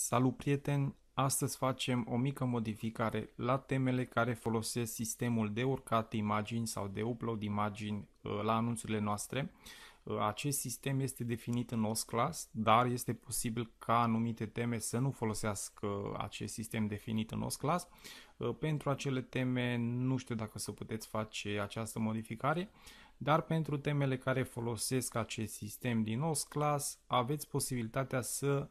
Salut prieteni! Astăzi facem o mică modificare la temele care folosesc sistemul de urcat imagini sau de upload imagini uh, la anunțurile noastre. Uh, acest sistem este definit în OS class, dar este posibil ca anumite teme să nu folosească acest sistem definit în OS class. Uh, pentru acele teme nu știu dacă să puteți face această modificare, dar pentru temele care folosesc acest sistem din OS class aveți posibilitatea să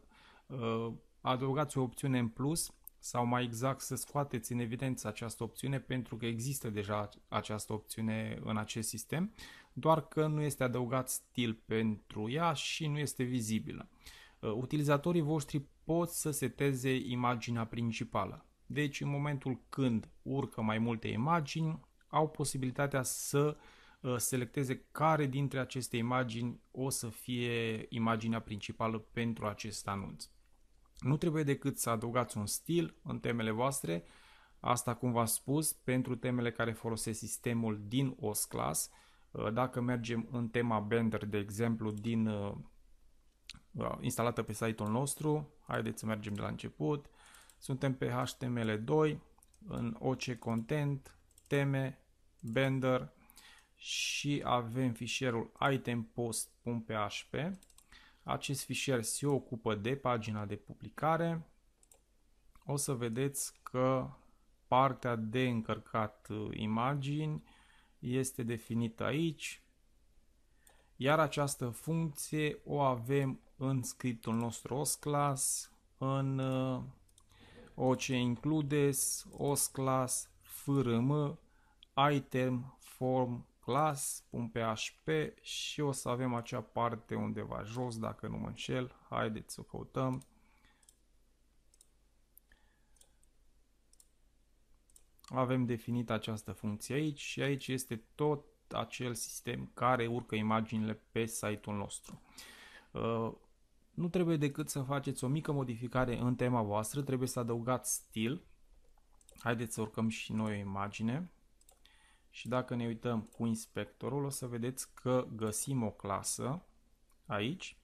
adăugați o opțiune în plus sau mai exact să scoateți în evidență această opțiune pentru că există deja această opțiune în acest sistem, doar că nu este adăugat stil pentru ea și nu este vizibilă. Uh, utilizatorii voștri pot să seteze imaginea principală. Deci în momentul când urcă mai multe imagini, au posibilitatea să uh, selecteze care dintre aceste imagini o să fie imaginea principală pentru acest anunț. Nu trebuie decât să adăugați un stil în temele voastre, asta cum v-am spus, pentru temele care folosesc sistemul din OS class. Uh, dacă mergem în tema Blender, de exemplu, din uh, uh, instalată pe site-ul nostru, haideți să mergem de la început. Suntem pe HTML2, în OC Content, teme, Blender și avem fișierul itempost.php acest fișier se ocupă de pagina de publicare. O să vedeți că partea de încărcat uh, imagini este definită aici, iar această funcție o avem în scriptul nostru OSClass, în uh, OC includes, OSClass, FRM, item, form class, pun PHP și o să avem acea parte undeva jos, dacă nu mă înșel. Haideți să o căutăm. Avem definită această funcție aici și aici este tot acel sistem care urcă imaginile pe site-ul nostru. Uh, nu trebuie decât să faceți o mică modificare în tema voastră, trebuie să adăugați stil. Haideți să urcăm și noi o imagine. Și dacă ne uităm cu inspectorul, o să vedeți că găsim o clasă aici.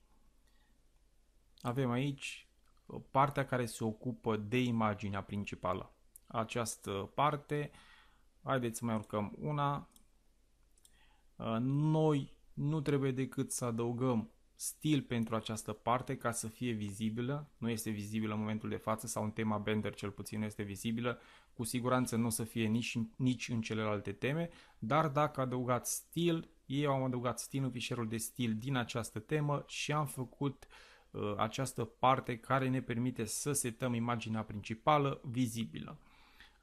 Avem aici uh, partea care se ocupă de imaginea principală. Această parte, haideți să mai urcăm una. Uh, noi nu trebuie decât să adăugăm stil pentru această parte ca să fie vizibilă. Nu este vizibilă în momentul de față sau în tema Bender cel puțin nu este vizibilă. Cu siguranță nu o să fie nici, nici în celelalte teme, dar dacă adăugați stil, eu am adăugat stil în fișierul de stil din această temă și am făcut uh, această parte care ne permite să setăm imaginea principală vizibilă.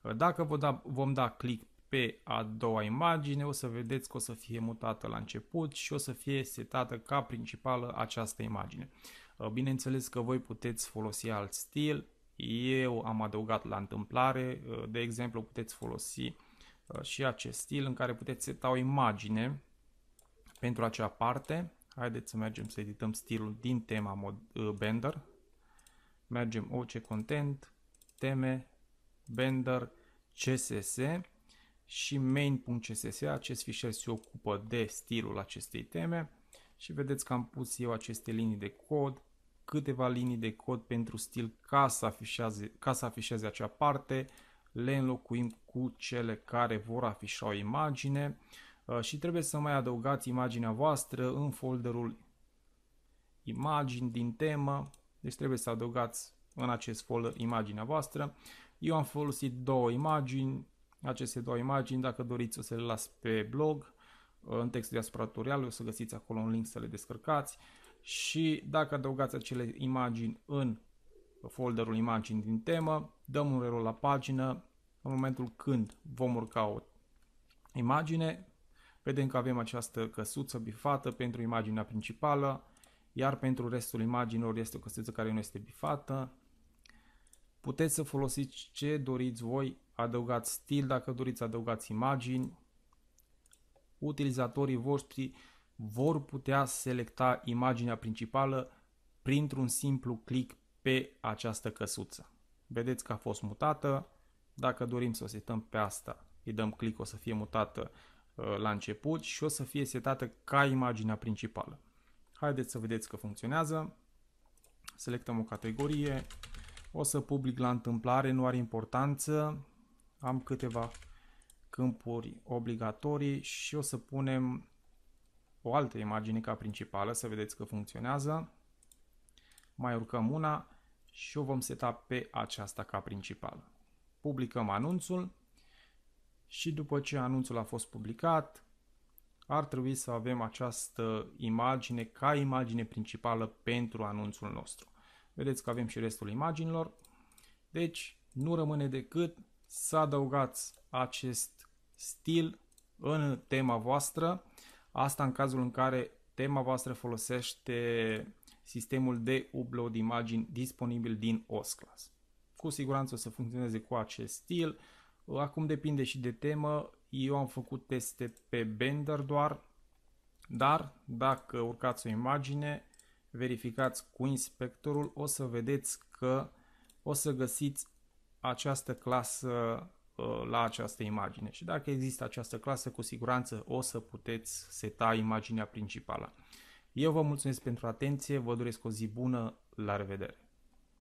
Uh, dacă vom da, vom da click pe a doua imagine o să vedeți că o să fie mutată la început și o să fie setată ca principală această imagine. Uh, bineînțeles că voi puteți folosi alt stil, eu am adăugat la întâmplare, uh, de exemplu puteți folosi uh, și acest stil în care puteți seta o imagine pentru acea parte. Haideți să mergem să edităm stilul din tema mod, bender. Mergem OC oh, Content, teme, Bender, CSS și main.css. Acest fișier se ocupă de stilul acestei teme și vedeți că am pus eu aceste linii de cod, câteva linii de cod pentru stil ca să afișeze, ca să afișeze acea parte, le înlocuim cu cele care vor afișa o imagine uh, și trebuie să mai adăugați imaginea voastră în folderul imagini din temă, deci trebuie să adăugați în acest folder imaginea voastră. Eu am folosit două imagini, aceste două imagini, dacă doriți o să le las pe blog, uh, în textul asupra tutorialului, o să găsiți acolo un link să le descărcați și dacă adăugați acele imagini în folderul imagini din temă, dăm un reload la pagină, în momentul când vom urca o imagine, vedem că avem această căsuță bifată pentru imaginea principală, iar pentru restul imaginilor este o căsuță care nu este bifată, Puteți să folosiți ce doriți voi, adăugați stil dacă doriți, adăugați imagini. Utilizatorii voștri vor putea selecta imaginea principală printr-un simplu click pe această căsuță. Vedeți că a fost mutată. Dacă dorim să o setăm pe asta, îi dăm click, o să fie mutată uh, la început și o să fie setată ca imaginea principală. Haideți să vedeți că funcționează. Selectăm o categorie, o să public la întâmplare, nu are importanță. Am câteva câmpuri obligatorii și o să punem o altă imagine ca principală, să vedeți că funcționează. Mai urcăm una și o vom seta pe aceasta ca principală. Publicăm anunțul și după ce anunțul a fost publicat, ar trebui să avem această imagine ca imagine principală pentru anunțul nostru. Vedeți că avem și restul imaginilor. Deci nu rămâne decât să adăugați acest stil în tema voastră. Asta în cazul în care tema voastră folosește sistemul de upload imagini disponibil din OSCLAS. Cu siguranță o să funcționeze cu acest stil. Acum depinde și de temă. Eu am făcut teste pe Bender doar, dar dacă urcați o imagine, verificați cu inspectorul, o să vedeți că o să găsiți această clasă uh, la această imagine și dacă există această clasă, cu siguranță o să puteți seta imaginea principală. Eu vă mulțumesc pentru atenție, vă doresc o zi bună, la revedere!